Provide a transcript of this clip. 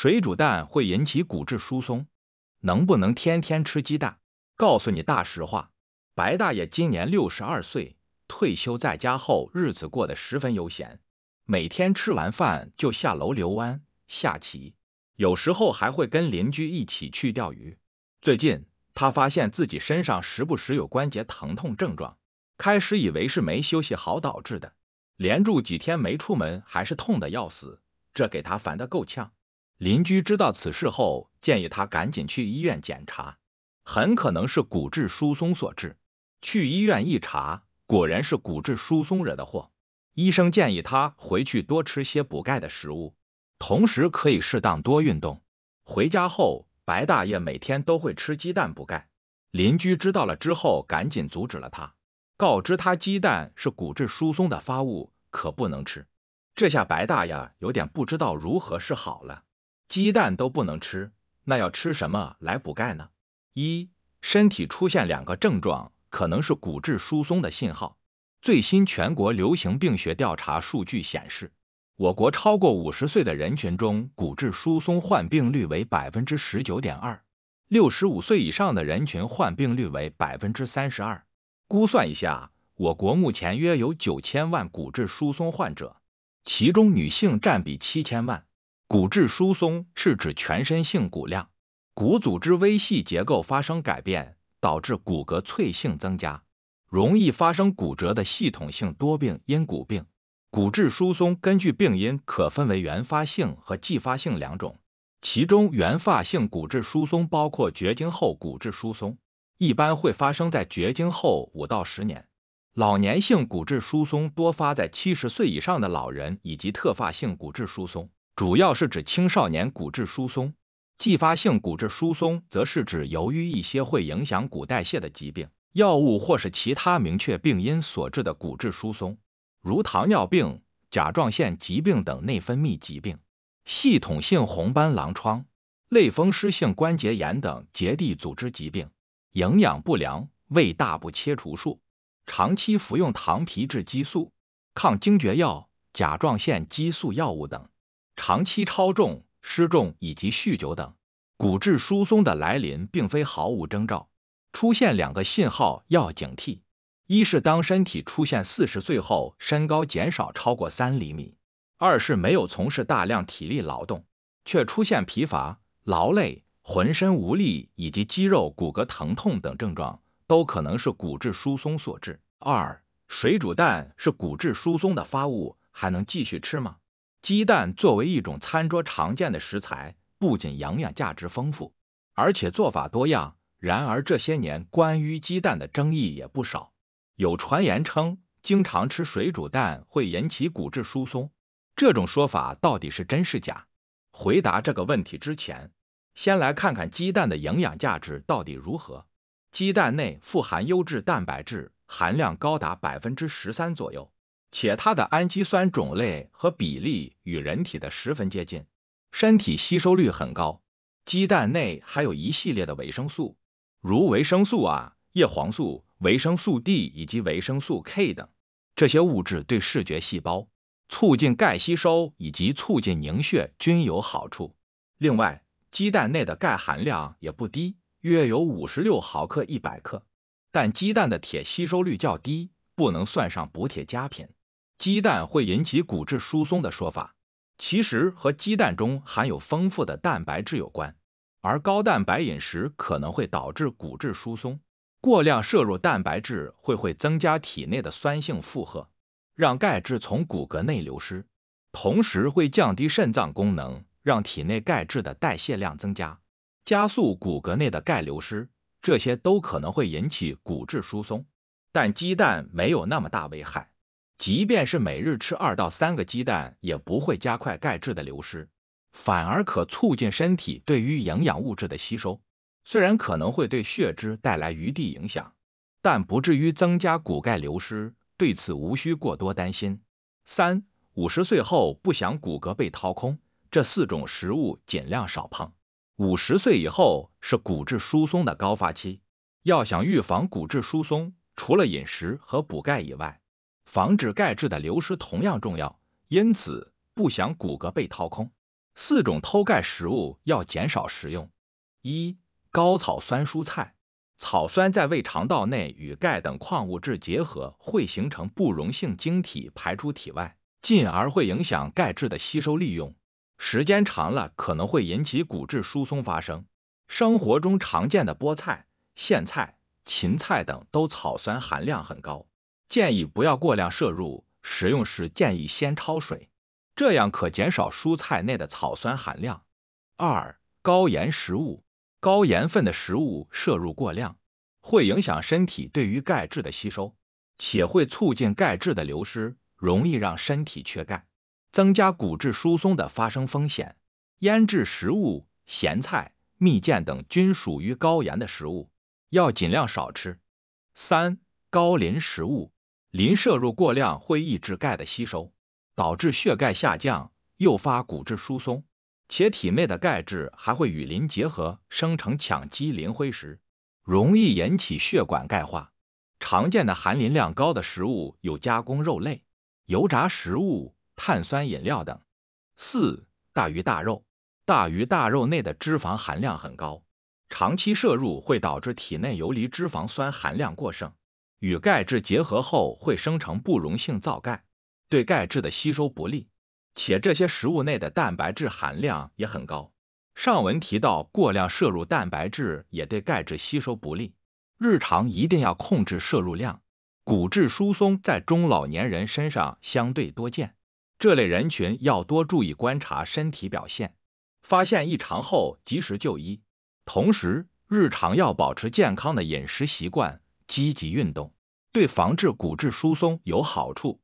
水煮蛋会引起骨质疏松，能不能天天吃鸡蛋？告诉你大实话，白大爷今年六十二岁，退休在家后日子过得十分悠闲，每天吃完饭就下楼遛弯、下棋，有时候还会跟邻居一起去钓鱼。最近他发现自己身上时不时有关节疼痛症状，开始以为是没休息好导致的，连住几天没出门还是痛得要死，这给他烦得够呛。邻居知道此事后，建议他赶紧去医院检查，很可能是骨质疏松所致。去医院一查，果然是骨质疏松惹的祸。医生建议他回去多吃些补钙的食物，同时可以适当多运动。回家后，白大爷每天都会吃鸡蛋补钙。邻居知道了之后，赶紧阻止了他，告知他鸡蛋是骨质疏松的发物，可不能吃。这下白大爷有点不知道如何是好了。鸡蛋都不能吃，那要吃什么来补钙呢？一，身体出现两个症状，可能是骨质疏松的信号。最新全国流行病学调查数据显示，我国超过五十岁的人群中，骨质疏松患病率为百分之十九点二，六十五岁以上的人群患病率为百分之三十二。估算一下，我国目前约有九千万骨质疏松患者，其中女性占比七千万。骨质疏松是指全身性骨量、骨组织微细结构发生改变，导致骨骼脆性增加，容易发生骨折的系统性多病因骨病。骨质疏松根据病因可分为原发性和继发性两种，其中原发性骨质疏松包括绝经后骨质疏松，一般会发生在绝经后五到十年；老年性骨质疏松多发在七十岁以上的老人以及特发性骨质疏松。主要是指青少年骨质疏松，继发性骨质疏松则是指由于一些会影响骨代谢的疾病、药物或是其他明确病因所致的骨质疏松，如糖尿病、甲状腺疾病等内分泌疾病、系统性红斑狼疮、类风湿性关节炎等结缔组织疾病、营养不良、胃大部切除术、长期服用糖皮质激素、抗惊厥药、甲状腺激素药物等。长期超重、失重以及酗酒等，骨质疏松的来临并非毫无征兆，出现两个信号要警惕：一是当身体出现四十岁后身高减少超过三厘米；二是没有从事大量体力劳动，却出现疲乏、劳累、浑身无力以及肌肉骨骼疼痛等症状，都可能是骨质疏松所致。二，水煮蛋是骨质疏松的发物，还能继续吃吗？鸡蛋作为一种餐桌常见的食材，不仅营养价值丰富，而且做法多样。然而这些年关于鸡蛋的争议也不少，有传言称经常吃水煮蛋会引起骨质疏松，这种说法到底是真是假？回答这个问题之前，先来看看鸡蛋的营养价值到底如何。鸡蛋内富含优质蛋白质，含量高达百分之十三左右。且它的氨基酸种类和比例与人体的十分接近，身体吸收率很高。鸡蛋内还有一系列的维生素，如维生素啊、叶黄素、维生素 D 以及维生素 K 等，这些物质对视觉细胞、促进钙吸收以及促进凝血均有好处。另外，鸡蛋内的钙含量也不低，约有五十六毫克一百克。但鸡蛋的铁吸收率较低，不能算上补铁佳品。鸡蛋会引起骨质疏松的说法，其实和鸡蛋中含有丰富的蛋白质有关，而高蛋白饮食可能会导致骨质疏松。过量摄入蛋白质会会增加体内的酸性负荷，让钙质从骨骼内流失，同时会降低肾脏功能，让体内钙质的代谢量增加，加速骨骼内的钙流失，这些都可能会引起骨质疏松。但鸡蛋没有那么大危害。即便是每日吃二到三个鸡蛋，也不会加快钙质的流失，反而可促进身体对于营养物质的吸收。虽然可能会对血脂带来余地影响，但不至于增加骨钙流失，对此无需过多担心。三五十岁后不想骨骼被掏空，这四种食物尽量少碰。五十岁以后是骨质疏松的高发期，要想预防骨质疏松，除了饮食和补钙以外，防止钙质的流失同样重要，因此不想骨骼被掏空，四种偷钙食物要减少食用。一、高草酸蔬菜，草酸在胃肠道内与钙等矿物质结合，会形成不溶性晶体排出体外，进而会影响钙质的吸收利用，时间长了可能会引起骨质疏松发生。生活中常见的菠菜、苋菜、芹菜等都草酸含量很高。建议不要过量摄入，食用时建议先焯水，这样可减少蔬菜内的草酸含量。二、高盐食物，高盐分的食物摄入过量，会影响身体对于钙质的吸收，且会促进钙质的流失，容易让身体缺钙，增加骨质疏松的发生风险。腌制食物、咸菜、蜜饯等均属于高盐的食物，要尽量少吃。三、高磷食物。磷摄入过量会抑制钙的吸收，导致血钙下降，诱发骨质疏松。且体内的钙质还会与磷结合，生成羟基磷灰石，容易引起血管钙化。常见的含磷量高的食物有加工肉类、油炸食物、碳酸饮料等。四大鱼大肉，大鱼大肉内的脂肪含量很高，长期摄入会导致体内游离脂肪酸含量过剩。与钙质结合后会生成不溶性皂钙，对钙质的吸收不利。且这些食物内的蛋白质含量也很高。上文提到，过量摄入蛋白质也对钙质吸收不利，日常一定要控制摄入量。骨质疏松在中老年人身上相对多见，这类人群要多注意观察身体表现，发现异常后及时就医。同时，日常要保持健康的饮食习惯。积极运动对防治骨质疏松有好处。